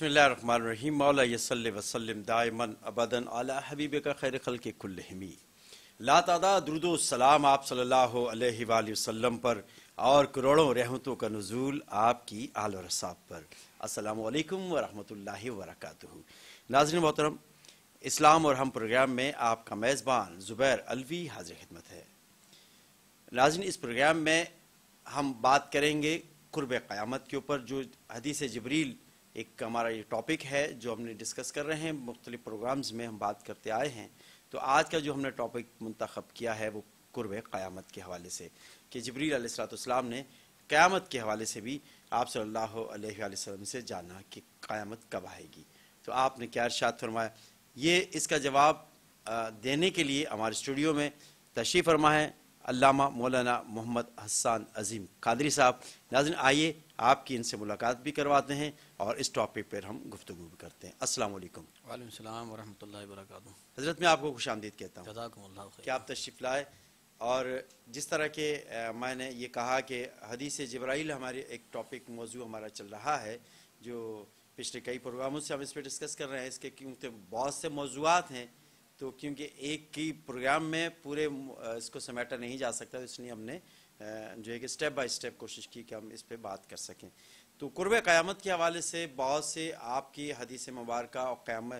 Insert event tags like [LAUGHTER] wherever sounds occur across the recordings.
बसमीम मौल वसलम दायमन अबदन अला हबीब का खैर खल के कुल्लहमी लातदा सलाम आप सल्ला अलैहि पर और करोड़ों रहमतों का नजूल आपकी आल रसाब पर असलकम वरहि वरक नाजन मोहतरम इस्लाम और हम प्रोग्राम में आपका मेज़बान ज़ुबैर अलवी हाजिर खिदमत है नाजन इस प्रोग्राम में हम बात करेंगे कुर्ब क़्यामत के ऊपर जो हदीस जबरील एक हमारा ये टॉपिक है जो हमने डिस्कस कर रहे हैं मुख्तलि प्रोग्राम्स में हम बात करते आए हैं तो आज का जो हमने टॉपिक मंतखब किया है वो कुर्ब क़्यामत के हवाले से कि जबरील ने क़्यामत के हवाले से भी आप सल्लल्लाहु से जाना कि क़्यामत कब आएगी तो आपने क्या इर्शाद फरमाया ये इसका जवाब देने के लिए हमारे स्टूडियो में तशरी फरमा है अल्लामा मौलाना मोहम्मद हसान अजीम कादरी साहब नाजन आइए आपकी इनसे मुलाकात भी करवाते हैं और इस टॉपिक पर हम गुफ्तु भी करते हैं असल वालेकुम वालेकुम वरहमतुल्लाहि वबरकातुहू हज़रत मैं आपको खुश आमदीद कहता हूँ कि आप तशरीफ़ लाए और जिस तरह के मैंने ये कहा कि हदीस जब्राइल हमारे एक टॉपिक मौजू हमारा चल रहा है जो पिछले कई प्रोग्रामों से हम इस पर डिस्कस कर रहे हैं इसके क्योंकि बहुत से मौजूद हैं तो क्योंकि एक ही प्रोग्राम में पूरे इसको समेटा नहीं जा सकता इसलिए हमने जो है कि स्टेप बाय स्टेप कोशिश की कि हम इस पर बात कर सकें तो कुरब क़्यामत के हवाले से बहुत से आपकी हदीस मुबारक और क़्याम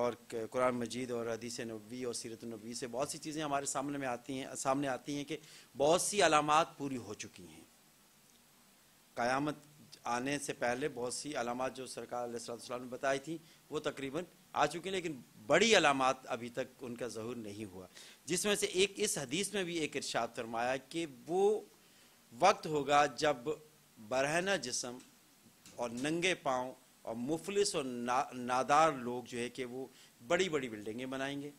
और कुरान मजीद और हदीस नबी और सीरत नबी से बहुत सी चीज़ें हमारे सामने में आती हैं सामने आती हैं कि बहुत सी अलामत पूरी हो चुकी हैं क़्यामत आने से पहले बहुत सी अलामत जो सरकार ने बताई थी वो तकरीबन आ चुकी लेकिन बड़ी अलामत अभी तक उनका जहूर नहीं हुआ जिसमें से एक इस हदीस में भी एक इर्शाद फरमाया कि वो वक्त होगा जब बरहना जिसम और नंगे पाँव और मुफलिस और ना, नादार लोग जो है कि वो बड़ी बड़ी बिल्डिंगें बनाएंगे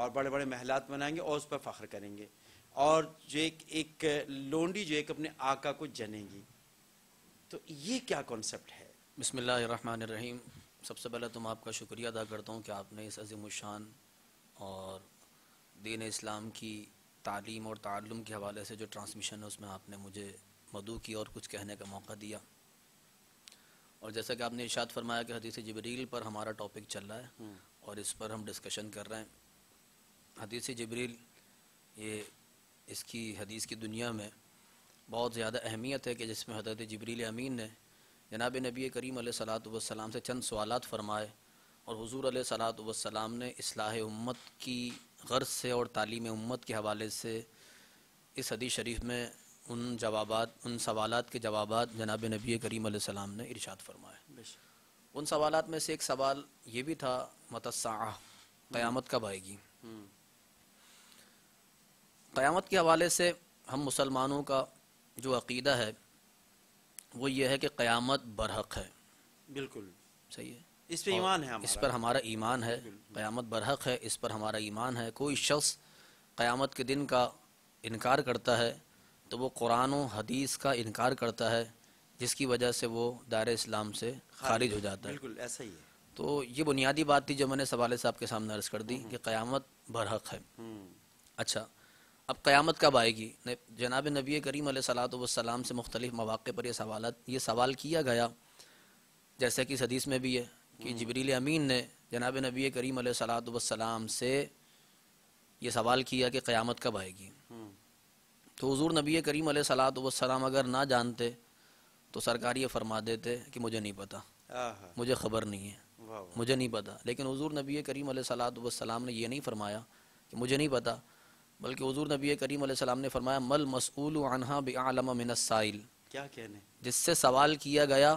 और बड़े बड़े महलात बनाएंगे और उस पर फ़ख्र करेंगे और जो एक एक लोंडी जो एक अपने आका को जनेगी तो ये क्या कॉन्सेप्ट है बसमीम सबसे पहले तो मैं आपका शुक्रिया अदा करता हूँ कि आपने इस अजीम शान और दीन इस्लाम की तालीम और तालुम के हवाले से जो ट्रांसमिशन है उसमें आपने मुझे मदू की और कुछ कहने का मौका दिया और जैसा कि आपने इशाद फरमाया कि हदीस जबरील पर हमारा टॉपिक चल रहा है हम्म। और इस पर हम डिस्कशन कर रहे हैं हदीस जबरील ये इसकी हदीस की दुनिया में बहुत ज़्यादा अहमियत है कि जिसमें हजरत जबरील अमीन ने जनाब नबी करीम सलात वसलाम से चंद सवाल फरमाए और हजूर सलात वसलाम ने असलाह उम्मत की गर्ज से और तालीम उम्मत के हवाले से इस हदीस शरीफ में उन जवाब उन सवाल के जवाब जनाब नबी करीम सलाम ने इर्शाद फरमाए उन सवाल में से एक सवाल ये भी था मतसा क़यामत कब आएगी हम्म। क्यामत के हवाले से हम मुसलमानों का जो अकीदा है वो ये है कि क्यामत बरहक है बिल्कुल सही है इस पर ईमान है इस पर हमारा ईमान है क़्यामत बरहक है इस पर हमारा ईमान है कोई शख्स क़्यामत के दिन का इनकार करता है तो वो कुरान हदीस का इनकार करता है जिसकी वजह से वो दायरे इस्लाम से हाँ, खारिज हो जाता है बिल्कुल ऐसा ही है तो ये बुनियादी बात थी जो मैंने सवाल साहब के सामने अर्ज कर दी हम्म। कि क़यामत बरहक है हम्म। अच्छा अब क़यामत कब आएगी जनाब नबी करीम सलात सलाम से मुख्तलिफ मौाक़े पर यह सवाल ये सवाल किया गया जैसे कि इस हदीस में भी है कि हम्म। जबरील अमीन ने जनाब नबी करीम सलात सलाम से ये सवाल किया कि क़यामत कब आएगी तो हजूर नबी करीम सलात वसलाम अगर ना जानते तो सरकार ये फरमा देते कि मुझे नहीं पता मुझे ख़बर नहीं है मुझे नहीं पता लेकिन हजूर नबी करीम सलात वसलाम ने यह नहीं फरमाया कि मुझे नहीं पता बल्कि हजूर नबी करीम सलाम ने फरमाया मल मसूल मिनसाइल क्या कहने जिससे सवाल किया गया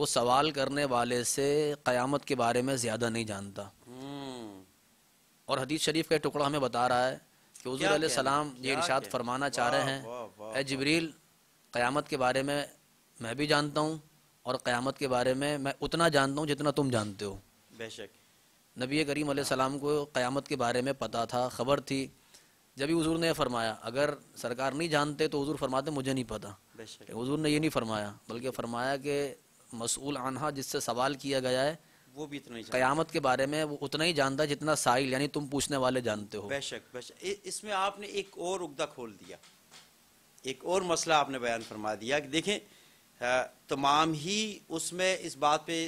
वो सवाल करने वाले से क़यामत के बारे में ज़्यादा नहीं जानता हम्म। और हदीस शरीफ का टुकड़ा हमें बता रहा है कि हजूर सलाम ये इर्शाद फरमाना चाह रहे हैं ए जबरील क़यामत के बारे में मैं भी जानता हूँ और क़यामत के बारे में मैं उतना जानता हूँ जितना तुम जानते हो बेशक नबी करीम सलाम को क़यामत के बारे में पता था ख़बर थी जब भी हजूर ने फरमाया अगर सरकार नहीं जानते तो हजूर फरमाते मुझे नहीं पता हजूर ने ये नहीं फरमाया बल्कि फरमाया कि मसूल आना जिससे सवाल किया गया है वो भी इतना ही कयामत के बारे में वो उतना ही जानता है जितना साहिल यानी तुम पूछने वाले जानते हो बेशक बेशक इसमें आपने एक और उगदा खोल दिया एक और मसला आपने बयान फरमा दिया कि देखें तमाम ही उसमें इस बात पे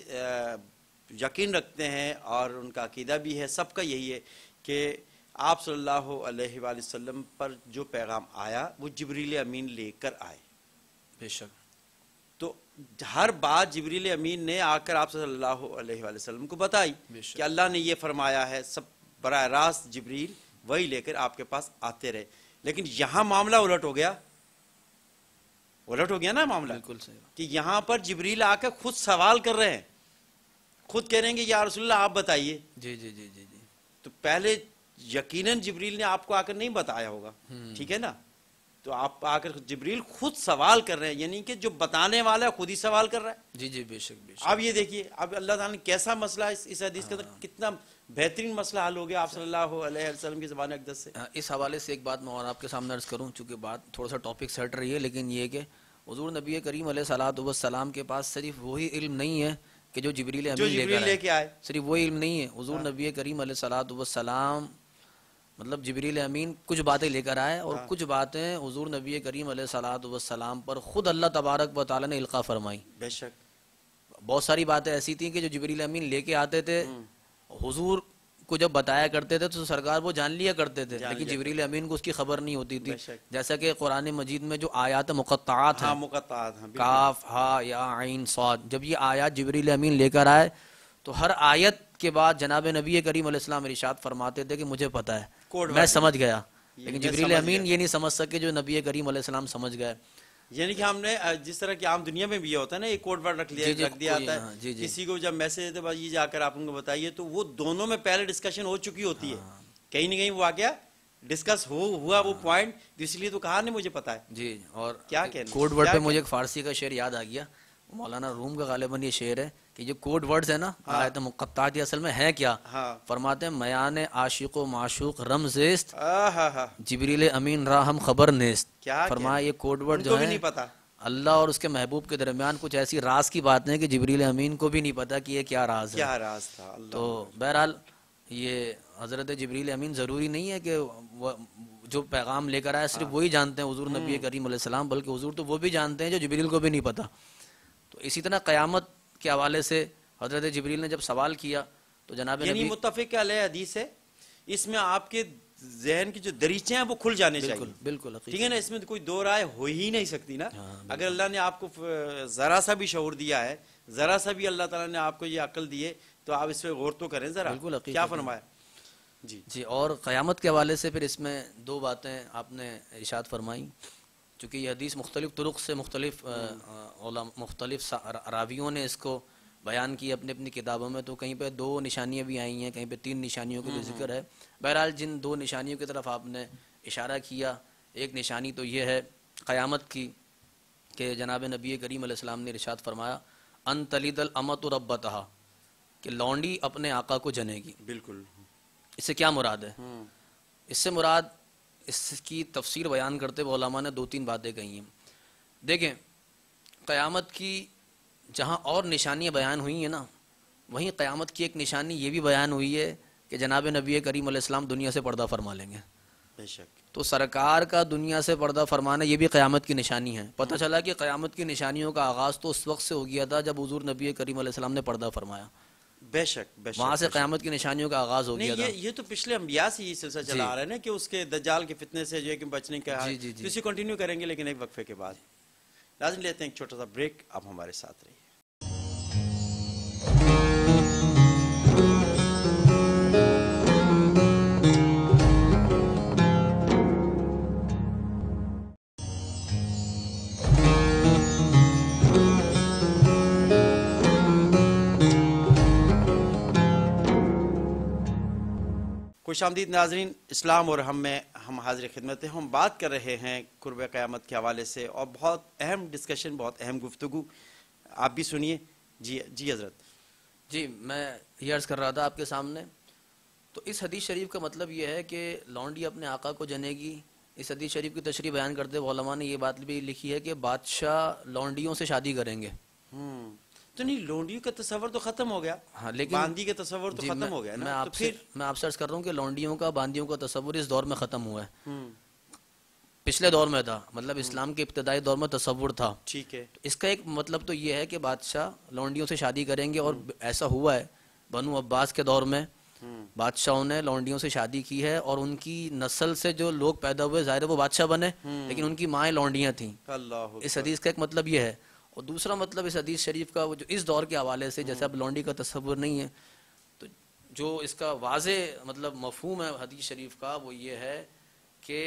यकीन रखते हैं और उनका अकीदा भी है सबका यही है कि आप सल्लल्लाहु अलैहि वसल्लम पर जो पैगाम आया वो जबरील अमीन लेकर आए बेशक हर बात जबरील अमीन ने आकर आप सल्लाम को बताई कि अल्लाह ने यह फरमाया है सब बर रास्त जबरील वही लेकर आपके पास आते रहे लेकिन यहां मामला उलट हो गया उलट हो गया ना मामला बिल्कुल सही कि यहाँ पर जबरील आकर खुद सवाल कर रहे हैं खुद कह रहे हैं कि यार रसुल्ला आप बताइए जी जी जी जी जी तो पहले यकीनन जबरील ने आपको आकर नहीं बताया होगा हम्म। ठीक है ना तो आप आकर जबरील खुद सवाल कर रहे हैं यानी कि जो बताने वाला है खुद ही सवाल कर रहा है जी जी बेशक बेशक आप ये देखिए अब अल्लाह ताला ने कैसा मसला इस, इस हदीस के अंदर हाँ। कितना बेहतरीन मसला हल हो गया आप सल्लल्लाहु अलैहि वसल्लम की जबान अकदस से हाँ, इस हवाले से एक बात मैं और आपके सामने अर्ज करूँ चूँकि बात थोड़ा सा टॉपिक सेट रही है लेकिन ये कि हजूर नबी करीम सलाम के पास सिर्फ वही इल्म नहीं है कि जो जबरील अमीन आए सिर्फ वही इल्म नहीं है हजूर हाँ। नबी करीम सलाम मतलब जबरील अमीन कुछ बातें लेकर आए और हाँ। कुछ बातें हजूर नबी करीम सलाम पर ख़ुद अल्लाह तबारक व ताली ने इल्का फरमाई बेशक बहुत सारी बातें ऐसी थी कि जो जबरील अमीन लेके आते थे हजूर हम्म। को जब बताया करते थे तो सरकार वो जान लिया करते थे लेकिन जबरील अमीन को उसकी खबर नहीं होती थी जैसा कि कुरान मजीद में जो आयात मुक़ात हाँ, काफ हा या आइन सौद जब ये आयात जबरील अमीन लेकर आए तो हर आयत के बाद जनाब नबी करीम इस्लाम इरशाद फरमाते थे कि मुझे पता है मैं समझ गया लेकिन जबरील अमीन ये नहीं समझ सके जो नबी करीम सलाम समझ गए यानी कि हमने जिस तरह की आम दुनिया में भी होता है ना एक कोड वर्ड रख लिया रख दिया आता है हाँ, जी, जी, किसी को जब मैसेज देते भाई ये जाकर आप उनको बताइए तो वो दोनों में पहले डिस्कशन हो चुकी होती हाँ। है कहीं ना कहीं वो आ गया डिस्कस हो हुआ हाँ। वो तो पॉइंट इसलिए तो कहा नहीं मुझे पता है जी और क्या कहना कोड वर्ड पे मुझे फारसी का शेर याद आ गया मौलाना रूम का गालिबन ये शेर है कि जो कोड वर्ड्स है ना हाँ। आयत मुकत्ताती असल में है क्या हाँ। फरमाते हैं मयान आशिक माशूक रमजेस्त जबरील अमीन राहम खबर नेस्त क्या फरमाया ये कोड वर्ड जो है नहीं पता अल्लाह और उसके महबूब के दरमियान कुछ ऐसी राज की बात है कि जबरील अमीन को भी नहीं पता कि ये क्या राज क्या राज था तो बहरहाल ये हज़रत जबरील अमीन ज़रूरी नहीं है कि जो पैगाम लेकर आया सिर्फ हाँ। वही जानते हैं हजूर नबी हम्म। करीम बल्कि हजूर तो वो भी जानते हैं जो जबरील को भी नहीं पता तो इसी तरह क्यामत के हवाले से हजरत जबरील ने जब सवाल किया तो जनाब यानी मुतफ़ हदीस है इसमें आपके जहन की जो दरीचे हैं वो खुल जाने बिल्कुल, चाहिए बिल्कुल ठीक है ना इसमें तो कोई दो राय हो ही नहीं सकती ना हाँ, अगर अल्लाह ने आपको ज़रा सा भी शोर दिया है ज़रा सा भी अल्लाह ताला ने आपको ये अकल दिए तो आप इस पर गौर तो करें ज़रा बिल्कुल क्या फरमाया जी जी और क्यामत के हवाले से फिर इसमें दो बातें आपने इशाद फरमाई चूँकि यह हदीस मुख्तलिफ तुरुक से मुख्तलिफ मुख्तलिफ रावियों ने इसको बयान किया अपनी अपनी किताबों में तो कहीं पर दो निशानियाँ भी आई हैं कहीं पर तीन निशानियों का जो हम्म, जिक्र हम्म। है बहरहाल जिन दो निशानियों की तरफ आपने इशारा किया एक निशानी तो यह है क़यामत की कि जनाब नबी करीम ने रिशात फरमाया अन तलीदल अमत रबतहा कि लौंडी अपने आका को जनेगी बिल्कुल इससे क्या मुराद है हम्म। इससे मुराद इसकी तफसीर बयान करते हुए ने दो तीन बातें कही हैं देखें क़यामत की जहाँ और निशानियाँ बयान हुई हैं ना वहीं क़यामत की एक निशानी ये भी बयान हुई है कि जनाब नबी करीम दुनिया से पर्दा फरमा लेंगे बेशक तो सरकार का दुनिया से पर्दा फरमाना ये भी क़्यामत की निशानी है पता चला कि क़यामत की निशानियों का आगाज़ तो उस वक्त से हो गया था जब हजूर नबी करीम ने पर्दा फरमाया बेशक बेशक वहाँ से क्यामत की निशानियों का आगाज हो गया ये तो पिछले अम्बिया से ही सिलसिला चला आ रहा है ना कि उसके दज्जाल के फितने से जो है बचने का जी, कंटिन्यू तो करेंगे लेकिन एक वक्फे के बाद लाजम लेते हैं एक छोटा सा ब्रेक आप हमारे साथ रहिए खुश आमदीद नाजरीन इस्लाम और हम में हम हाजिर खिदमत हम बात कर रहे हैं कुर्ब क़्यामत के हवाले से और बहुत अहम डिस्कशन बहुत अहम गुफ्तु आप भी सुनिए जी जी हज़रत जी मैं ये अर्ज़ कर रहा था आपके सामने तो इस हदीस शरीफ का मतलब यह है कि लौंडी अपने आका को जनेगी इस हदीस शरीफ की तशरी बयान करते हुए ने ये बात भी लिखी है कि बादशाह लौंडियों से शादी करेंगे हम्म। तो नहीं लौंडियों का तस्वर तो खत्म हो गया हाँ लेकिन बांदी का तस्वर तो खत्म हो गया ना मैं आप तो फिर मैं आपसे अर्ज कर रहा हूँ कि लोंडियों का बांदियों का तस्वर इस दौर में खत्म हुआ है हम्म। पिछले दौर में था मतलब हम्म। इस्लाम के इब्तदाई दौर में तस्वुर था ठीक है इसका एक मतलब तो ये है कि बादशाह लोंडियों से शादी करेंगे और हम्म। ऐसा हुआ है बनु अब्बास के दौर में बादशाहों ने लौंडियों से शादी की है और उनकी नस्ल से जो लोग पैदा हुए जाहिर वो बादशाह बने लेकिन उनकी माए लौंडियाँ थी इस हदीस का एक मतलब ये है और दूसरा मतलब इस हदीस शरीफ का वो जो इस दौर के हवाले से जैसे अब लॉन्डी का तस्वुर नहीं है तो जो इसका वाज मतलब मफहम है हदीस शरीफ का वो ये है कि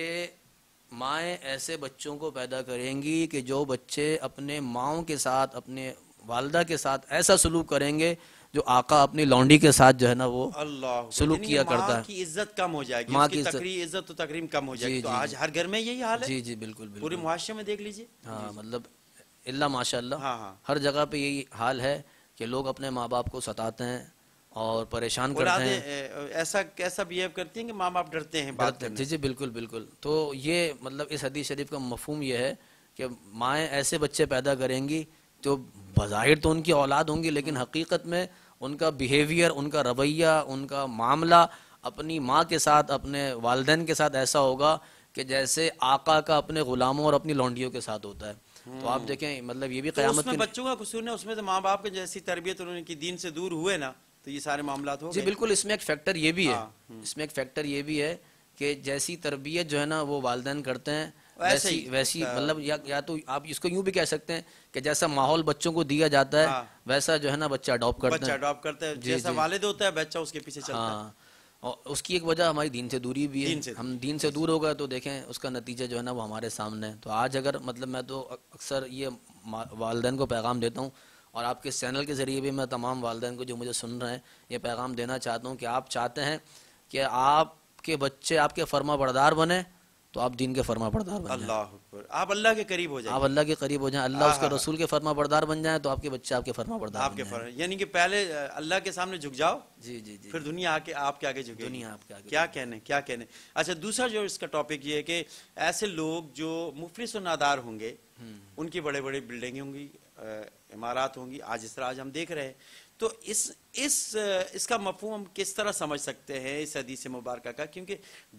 माएँ ऐसे बच्चों को पैदा करेंगी कि जो बच्चे अपने माओ के साथ अपने वालदा के साथ ऐसा सलूक करेंगे जो आका अपनी लौंडी के साथ जो है ना वो सलूक किया करता है इज्जत कम हो जाएगी माँ की इज्जत तो तकरीम कम हो जाएगी तो आज हर घर में यही हाल है जी जी बिल्कुल पूरे मुआशे में देख लीजिए हाँ मतलब इल्ला माशाल्लाह हाँ हाँ हर जगह पे यही हाल है कि लोग अपने माँ बाप को सताते हैं और परेशान करते हैं ऐसा कैसा बिहेव करती हैं कि माँ बाप डरते हैं बात करने जी जी बिल्कुल बिल्कुल तो ये मतलब इस हदीस शरीफ का मफहम यह है कि माएँ ऐसे बच्चे पैदा करेंगी जो तो बाहिर तो उनकी औलाद होंगी लेकिन हकीकत में उनका बिहेवियर उनका रवैया उनका मामला अपनी माँ के साथ अपने वालदेन के साथ ऐसा होगा कि जैसे आका का अपने ग़ुलामों और अपनी लौंडियों के साथ होता है तो आप देखें मतलब ये भी तो क्यामत बच्चों का कसूर है उसमें तो माँ बाप के जैसी तरबियत उन्होंने की दीन से दूर हुए ना तो ये सारे मामला हो जी बिल्कुल इसमें एक फैक्टर ये भी है हाँ, हम्म। इसमें एक फैक्टर ये भी है कि जैसी तरबियत जो है ना वो वालदे करते हैं वैसी वैसी हाँ। मतलब या या तो आप इसको यूं भी कह सकते हैं कि जैसा माहौल बच्चों को दिया जाता है हाँ। वैसा जो है ना बच्चा अडॉप्ट करता है बच्चा अडॉप्ट करता है जैसा वालिद होता है बच्चा उसके पीछे चलता है और उसकी एक वजह हमारी दीन से दूरी भी है दीन हम दीन से दूर हो गए तो देखें उसका नतीजा जो है ना वो हमारे सामने है तो आज अगर मतलब मैं तो अक्सर ये वालदेन को पैगाम देता हूँ और आपके चैनल के ज़रिए भी मैं तमाम वालदे को जो मुझे सुन रहे हैं ये पैगाम देना चाहता हूँ कि आप चाहते हैं कि आपके बच्चे आपके फर्मा बरदार बने तो आप दीन के फरमा बरदार बन अल्लाह आप अल्लाह के करीब हो जाए आप अल्लाह के करीब हो जाए अल्लाह उसके रसूल के फरमा बरदार बन जाए तो आपके बच्चे आपके फरमा बरदार आपके फर्मा यानी कि पहले अल्लाह के सामने झुक जाओ जी जी जी फिर दुनिया आके आपके आगे झुके दुनिया आपके आगे क्या कहने क्या कहने अच्छा दूसरा जो इसका टॉपिक ये है कि ऐसे लोग जो मुफलिस और नादार होंगे हम्म। उनकी बड़े बड़े बिल्डिंगें होंगी इमारत होंगी आज इस तरह आज हम देख रहे हैं तो इस इस इसका मफहम हम किस तरह समझ सकते हैं इस हदीस मुबारक का क्योंकि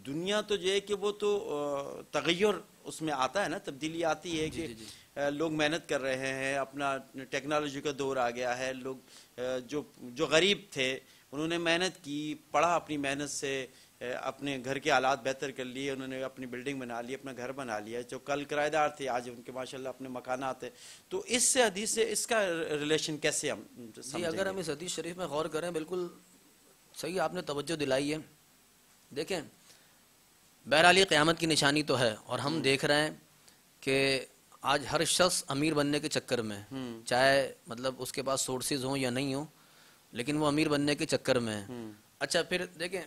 दुनिया तो जो है कि वो तो तगैर उसमें आता है ना तब्दीली आती है कि लोग मेहनत कर रहे हैं अपना टेक्नोलॉजी का दौर आ गया है लोग जो जो गरीब थे उन्होंने मेहनत की पढ़ा अपनी मेहनत से अपने घर के हालात बेहतर कर लिए उन्होंने अपनी बिल्डिंग बना ली अपना घर बना लिया जो कल किराएदार थे आज उनके माशाल्लाह अपने मकान आते तो इससे हदीस से इसका रिलेशन कैसे हम जी अगर हम इस हदीस शरीफ में गौर करें बिल्कुल सही आपने तवज्जो दिलाई है देखें बहरहाली क़्यामत की निशानी तो है और हम हम्म। देख रहे हैं कि आज हर शख्स अमीर बनने के चक्कर में हम्म। चाहे मतलब उसके पास सोर्सेज हों या नहीं हों लेकिन वो अमीर बनने के चक्कर में है हम्म। अच्छा फिर देखें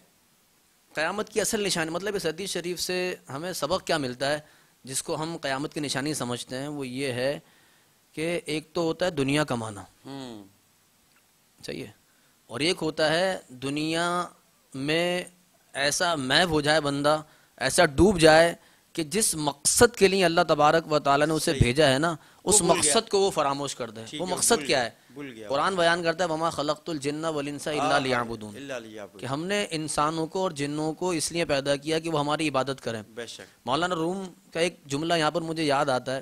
क़्यामत की असल निशानी मतलब इस हदीस शरीफ से हमें सबक क्या मिलता है जिसको हम क़्यामत की निशानी समझते हैं वो ये है कि एक तो होता है दुनिया कमाना चाहिए हम्म। और एक होता है दुनिया में ऐसा मैब हो जाए बंदा ऐसा डूब जाए कि जिस मकसद के लिए अल्लाह तबारक व ताली ने उसे भेजा है ना उस मकसद को वो फरामोश कर दे वो मकसद क्या है भूल गया कुरान बयान करता है वमा खलकतुल जिन्ना वलिनसा हाँ, इल्ला लियाबुदून कि हमने इंसानों को और जिन्नों को इसलिए पैदा किया कि वो हमारी इबादत करें बेशक मौलाना रूम का एक जुमला यहाँ पर मुझे याद आता है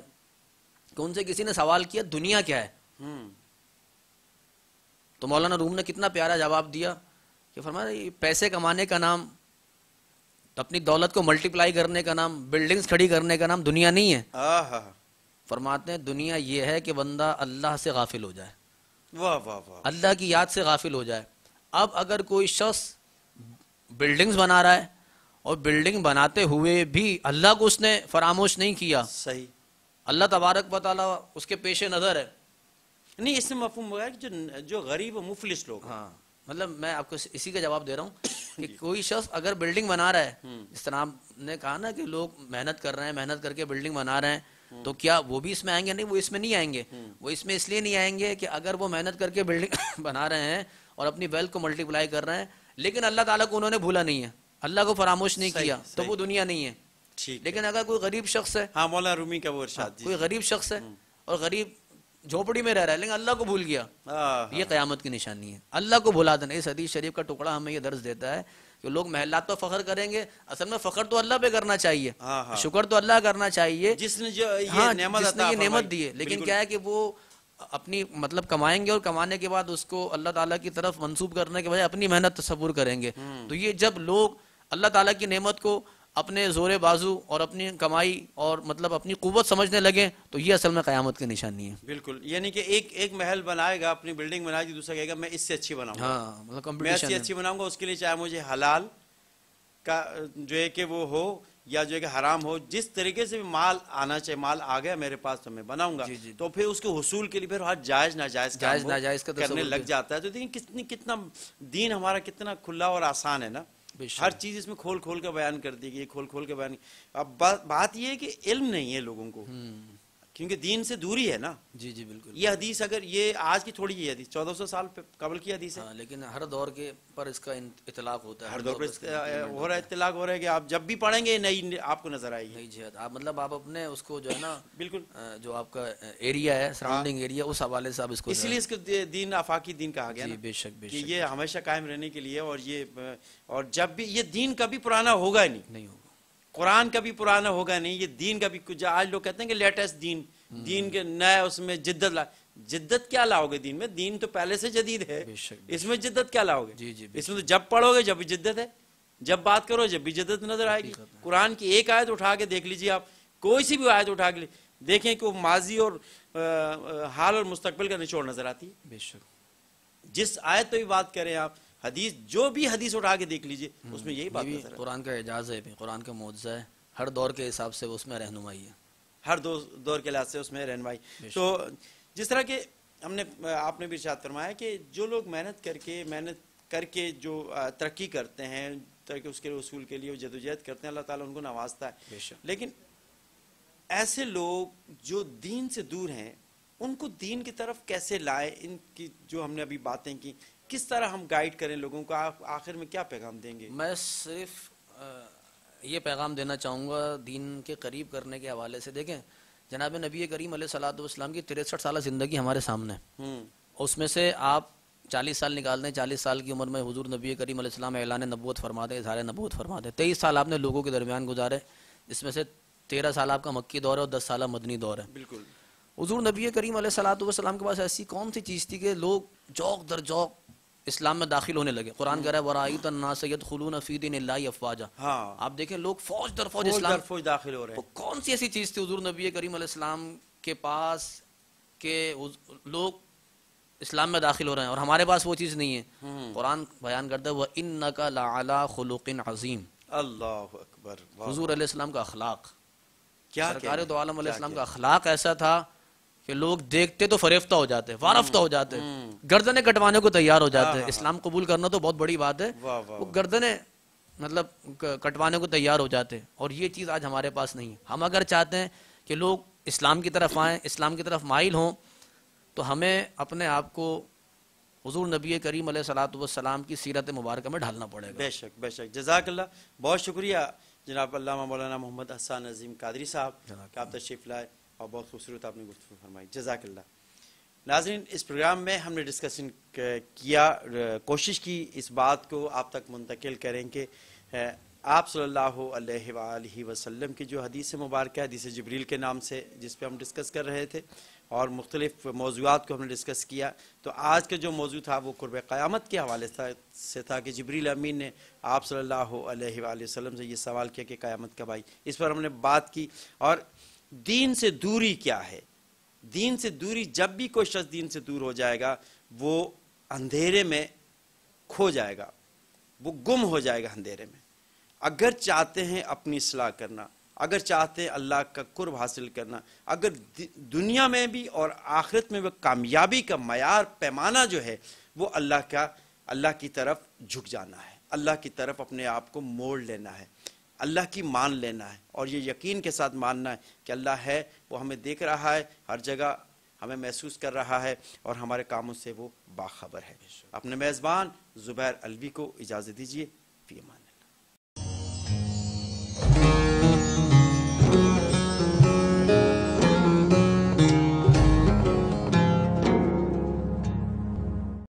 कि उनसे किसी ने सवाल किया दुनिया क्या है हम्म। तो मौलाना रूम ने कितना प्यारा जवाब दिया कि फरमाया पैसे कमाने का नाम अपनी दौलत को मल्टीप्लाई करने का नाम बिल्डिंग्स खड़ी करने का नाम दुनिया नहीं है फरमाते हैं दुनिया ये है कि बंदा अल्लाह से गाफिल हो जाए वाह वाह अल्लाह की याद से गाफिल हो जाए अब अगर कोई शख्स बिल्डिंग्स बना रहा है और बिल्डिंग बनाते हुए भी अल्लाह को उसने फरामोश नहीं किया सही अल्लाह तबारक बताला उसके पेश नज़र है नहीं इसमें मफूम हुआ कि जो जो गरीब और मुफलिस लोग हाँ मतलब मैं आपको इसी का जवाब दे रहा हूँ [COUGHS] कि कोई शख्स अगर बिल्डिंग बना रहा है हम्म। इस तरह ने कहा ना कि लोग मेहनत कर रहे हैं मेहनत करके बिल्डिंग बना रहे हैं तो क्या वो भी इसमें आएंगे नहीं वो इसमें नहीं आएंगे हम्म। वो इसमें इसलिए नहीं आएंगे कि अगर वो मेहनत करके बिल्डिंग [LAUGHS] बना रहे हैं और अपनी वेल्थ को मल्टीप्लाई कर रहे हैं लेकिन अल्लाह ताला को उन्होंने भूला नहीं है अल्लाह को फरामोश नहीं किया तो वो दुनिया नहीं है ठीक लेकिन अगर कोई गरीब शख्स है हाँ मौला रूमी का वो हाँ, कोई गरीब शख्स है हम्म। और गरीब झोपड़ी में रह रहा है लेकिन अल्लाह को भूल गया ये क़यामत की निशानी है अल्लाह को भुला देना इस हदीस शरीफ का टुकड़ा हमें यह दर्ज देता है कि लोग महिला तो फ़ख्र करेंगे असल में फखर तो अल्लाह पे करना चाहिए हाँ, हाँ। शुक्र तो अल्लाह करना चाहिए जिसने जो ये हाँ, नेमत जिसने ये नेमत दी है लेकिन क्या है कि वो अपनी मतलब कमाएंगे और कमाने के बाद उसको अल्लाह ताला की तरफ मंसूब करने के बजाय अपनी मेहनत तस्वुर करेंगे हम्म। तो ये जब लोग अल्लाह ताला की नेमत को अपने ज़ोर बाजू और अपनी कमाई और मतलब अपनी कुत समझने लगे तो ये असल में क़्यामत की निशानी है बिल्कुल यानी कि एक एक महल बनाएगा अपनी बिल्डिंग बनाएगी दूसरा कहेगा मैं इससे अच्छी बनाऊंगा हाँ मतलब मैं अच्छी बनाऊंगा उसके लिए चाहे मुझे हलाल का जो है कि वो हो या जो है कि हराम हो जिस तरीके से भी माल आना चाहिए माल आ गया मेरे पास तो मैं बनाऊंगा तो फिर उसके हसूल के लिए फिर हर जायज नाजायज जायज नाजायज तो करने लग जाता है तो देखिए कितनी कितना दीन हमारा कितना खुला और आसान है ना हर चीज इसमें खोल खोल के बयान कर दी गई खोल खोल के बयान अब बा, बात यह है कि इल्म नहीं है लोगों को हम्म। क्योंकि दीन से दूरी है ना जी जी बिल्कुल ये हदीस अगर ये आज की थोड़ी ही हदीस सौ साल कबल की हदीस है हाँ, लेकिन हर दौर के पर इसका इतलाक होता है हर, दौर, पर मतलब हो रहा है इतलाक हो रहा है कि आप जब भी पढ़ेंगे नई आपको नजर आएगी नई जी आप मतलब आप अपने उसको जो है ना बिल्कुल जो आपका एरिया है सराउंडिंग एरिया उस हवाले से आप इसको इसलिए इसको दीन आफाकी दीन कहा गया बेशक बेशक ये हमेशा कायम रहने के लिए और ये और जब भी ये दीन कभी पुराना होगा ही नहीं होगा कुरान का भी पुराना होगा नहीं ये दीन का भी कुछ आज लोग कहते हैं कि लेटेस्ट दीन हम्म। दीन के नया उसमें जिद्दत ला जिद्दत क्या लाओगे दीन में दीन तो पहले से जदीद है इसमें जिद्दत क्या लाओगे जी जी इसमें तो जब पढ़ोगे जब भी जिद्दत है जब बात करो जब भी जिद्दत नजर आएगी कुरान की एक आयत उठा के देख लीजिए आप कोई सी भी आयत उठा के देखें कि वो माजी और आ, हाल और मुस्तकबिल का निचोड़ नजर आती है बेशक जिस आयत तो भी बात करें आप हदीस जो भी हदीस उठा के देख लीजिए हम्म, उसमें यही बात है कुरान का एजाज है कुरान का मुआवजा है हर दौर के हिसाब से उसमें रहनुमाई है हर दो दौर के लिहाज से उसमें रहनुमाई तो जिस तरह के हमने आपने भी इर्शाद फरमाया कि जो लोग मेहनत करके मेहनत करके जो तरक्की करते हैं तरक्की उसके उसूल के लिए जदोजहद करते हैं अल्लाह ताला उनको नवाजता है लेकिन ऐसे लोग जो दीन से दूर हैं उनको दीन की तरफ कैसे लाए इनकी जो हमने अभी बातें की किस तरह हम गाइड करें लोगों को आप आखिर में क्या पैगाम देंगे मैं सिर्फ ये पैगाम देना चाहूँगा दीन के करीब करने के हवाले से देखें जनाब नबी करीम सलाम की तिरसठ साल ज़िंदगी हमारे सामने हम्म। उसमें से आप चालीस साल निकाल दें चालीस साल की उम्र में हजूर नबी करीम सलाम एलान नबूत फरमा दें इजहार नबूत फरमा दें तेईस साल आपने लोगों के दरमियान गुजारे इसमें से तेरह साल आपका मक्की दौर है और दस साल मदनी दौर है बिल्कुल हजूर नबी करीम सलाम के पास ऐसी कौन सी चीज़ थी कि लोग जौक दर जौक इस्लाम में दाखिल होने लगे कुरान कह रहा है हम्म। वराई सैयद खलून फीदिन अफवाजा हाँ। आप देखें लोग फौज दर फौज इस्लाम दर फौज दाखिल हो रहे हैं तो कौन सी ऐसी चीज़ थी हजूर नबी करीम इस्लाम के पास के लोग इस्लाम में दाखिल हो रहे हैं और हमारे पास वो चीज़ नहीं है हम्म। कुरान बयान करता है वह इन नका ला खुलकिन अजीम अल्लाह अकबर हजूर का अखलाक क्या सरकार दो आलम का अखलाक ऐसा था कि लोग देखते तो फरेफ्ता हो जाते वारफ्ता हो जाते हम्म, हम्म। गर्दने कटवाने को तैयार हो जाते हाँ, हाँ, हाँ। इस्लाम कबूल करना तो बहुत बड़ी बात है वो गर्दने मतलब कटवाने को तैयार हो जाते और ये चीज़ आज हमारे पास नहीं हम अगर चाहते हैं कि लोग इस्लाम की तरफ आए इस्लाम की तरफ माइल हों तो हमें अपने आप को हजूर नबी करीम सलाम की सीरत मुबारक में ढालना पड़ेगा बेशक बेशक जजाकल्ला बहुत शुक्रिया जनाब अल्लाह मौलाना मोहम्मद हसान नजीम कादरी साहब आप तशरीफ़ लाए और बहुत खूबसूरत आपने गुफ्तु फरमाई जजाकल्ला नाजरीन इस प्रोग्राम में हमने डिस्कशन किया कोशिश की इस बात को आप तक मुंतकिल करें कि आप सल्ला वसलम की जो हदीस मुबारक है हदीस जबरील के नाम से जिस पर हम डिस्कस कर रहे थे और मुख्तलिफ मौजूद को हमने डिस्कस किया तो आज का जो मौजू था वो कुर्ब क़्यामत के हवाले था से था कि जबरील अमीन ने आप सल्ला अलैहि से ये सवाल किया कि क़्यामत कब आई इस पर हमने बात की और दीन से दूरी क्या है दीन से दूरी जब भी कोई शख्स दीन से दूर हो जाएगा वो अंधेरे में खो जाएगा वो गुम हो जाएगा अंधेरे में अगर चाहते हैं अपनी सलाह करना अगर चाहते हैं अल्लाह का कुर्ब हासिल करना अगर दुनिया में भी और आखिरत में वह कामयाबी का मैार पैमाना जो है वो अल्लाह का अल्लाह की तरफ झुक जाना है अल्लाह की तरफ अपने आप को मोड़ लेना है अल्लाह की मान लेना है और ये यकीन के साथ मानना है कि अल्लाह है वो हमें देख रहा है हर जगह हमें महसूस कर रहा है और हमारे कामों से वो बाखबर है अपने मेज़बान ज़ुबैर अलवी को इजाज़त दीजिए पी मान